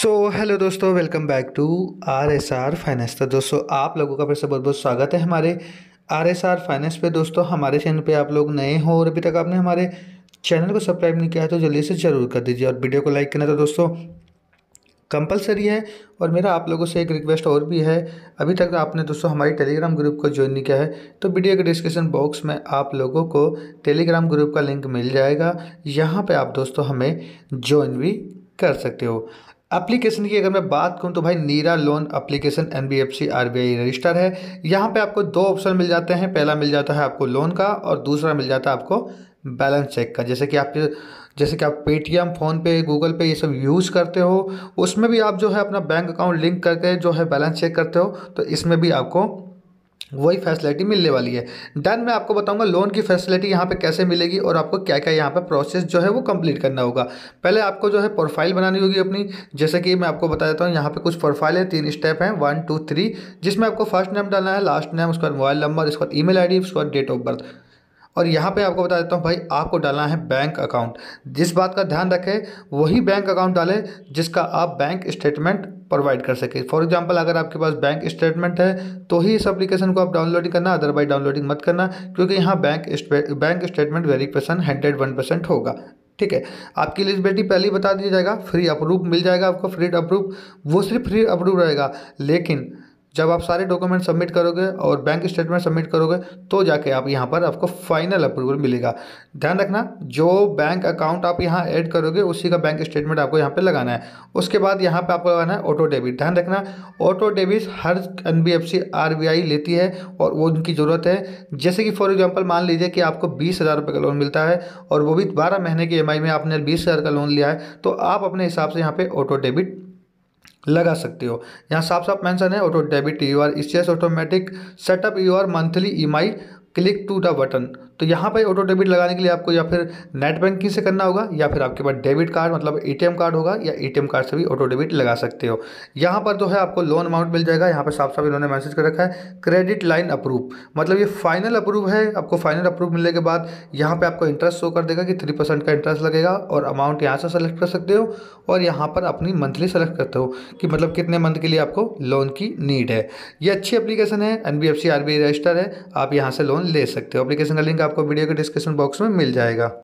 सो so, hello दोस्तों welcome back to R S R finance तो दोस्तों आप लोगों का फिर से बहुत बहुत स्वागत है हमारे आर एस आर फाइनेंस पे दोस्तों हमारे चैनल पे आप लोग नए हो और अभी तक आपने हमारे चैनल को सब्सक्राइब नहीं किया है तो जल्दी से जरूर कर दीजिए और वीडियो को लाइक करना तो दोस्तों कंपलसरी है और मेरा आप लोगों से एक रिक्वेस्ट और भी है अभी तक आपने दोस्तों हमारे टेलीग्राम ग्रुप को ज्वाइन नहीं किया है तो वीडियो के डिस्क्रिप्शन बॉक्स में आप लोगों को टेलीग्राम ग्रुप का लिंक मिल जाएगा यहाँ पर आप दोस्तों हमें ज्वाइन भी कर सकते हो एप्लीकेशन की अगर मैं बात करूं तो भाई Neera loan application N B F C R B I register है यहाँ पे आपको दो ऑप्शन मिल जाते हैं पहला मिल जाता है आपको लोन का और दूसरा मिल जाता है आपको बैलेंस चेक का जैसे कि आप जैसे कि आप पेटीएम फ़ोनपे गूगल पे ये सब यूज़ करते हो उसमें भी आप जो है अपना बैंक अकाउंट लिंक करके जो है बैलेंस चेक करते हो तो इसमें भी आपको वही फैसिलिटी मिलने वाली है डन मैं आपको बताऊंगा लोन की फैसिलिटी यहाँ पे कैसे मिलेगी और आपको क्या क्या यहाँ पे प्रोसेस जो है वो कंप्लीट करना होगा पहले आपको जो है प्रोफाइल बनानी होगी अपनी जैसे कि मैं आपको बता देता हूँ यहाँ पे कुछ प्रोफाइल है तीन स्टेप हैं वन टू थ्री जिसमें आपको फर्स्ट नेम डालना है लास्ट नेम उसके बाद मोबाइल नंबर उसके बाद ई मेल उसके बाद डेट ऑफ बर्थ और यहाँ पे आपको बता देता हूँ भाई आपको डालना है बैंक अकाउंट जिस बात का ध्यान रखें वही बैंक अकाउंट डालें जिसका आप बैंक स्टेटमेंट प्रोवाइड कर सके फॉर एग्जाम्पल अगर आपके पास बैंक स्टेटमेंट है तो ही इस एप्लीकेशन को आप डाउनलोडिंग करना अदरवाइज डाउनलोडिंग मत करना क्योंकि यहाँ bank bank statement verification hundred one percent होगा ठीक है आपकी एलिजिबिलिटी पहले ही बता दिया जाएगा फ्री अप्रूव मिल जाएगा आपको फ्री अप्रूव वो सिर्फ फ्री अप्रूव रहेगा लेकिन जब आप सारे डॉक्यूमेंट सबमिट करोगे और बैंक स्टेटमेंट सबमिट करोगे तो जाके आप यहाँ पर आपको फाइनल अप्रूवल मिलेगा ध्यान रखना जो बैंक अकाउंट आप यहाँ ऐड करोगे उसी का बैंक स्टेटमेंट आपको यहाँ पे लगाना है उसके बाद यहाँ पे आपको लगाना है ऑटो डेबिट ध्यान रखना ऑटो डेबिट हर N B F C R B I लेती है और वो उनकी ज़रूरत है जैसे कि फॉर एग्जाम्पल मान लीजिए कि आपको बीस हज़ार रुपये का लोन मिलता है और वो भी बारह महीने की ई एम आई में आपने बीस हज़ार का लोन लिया है तो आप अपने हिसाब से यहाँ पर ऑटो डेबिट लगा सकते हो यहाँ साफ साफ मेंशन है auto debit you are is automatic setup you are monthly ई क्लिक टू द बटन तो यहाँ पर ऑटो डेबिट लगाने के लिए आपको या फिर नेट बैंकिंग से करना होगा या फिर आपके पास डेबिट कार्ड मतलब एटीएम कार्ड होगा या एटीएम कार्ड से भी ऑटो डेबिट लगा सकते हो यहाँ पर जो है आपको लोन अमाउंट मिल जाएगा यहाँ पर साफ साफ इन्होंने मैसेज कर रखा है क्रेडिट लाइन अप्रूव मतलब ये फाइनल अप्रूव है आपको फाइनल अप्रूव मिलने के बाद यहाँ पर आपको इंटरेस्ट शो कर देगा कि थ्री परसेंट का इंटरेस्ट लगेगा और अमाउंट यहाँ से सेलेक्ट कर सकते हो और यहाँ पर अपनी मंथली सेलेक्ट करते हो कि मतलब कितने मंथ के लिए आपको लोन की नीड है ये अच्छी अप्लीकेशन है N B F C R B register है आप यहाँ से लोन ले सकते हो एप्लीकेशन का लिंक आपको वीडियो के डिस्क्रिप्शन बॉक्स में मिल जाएगा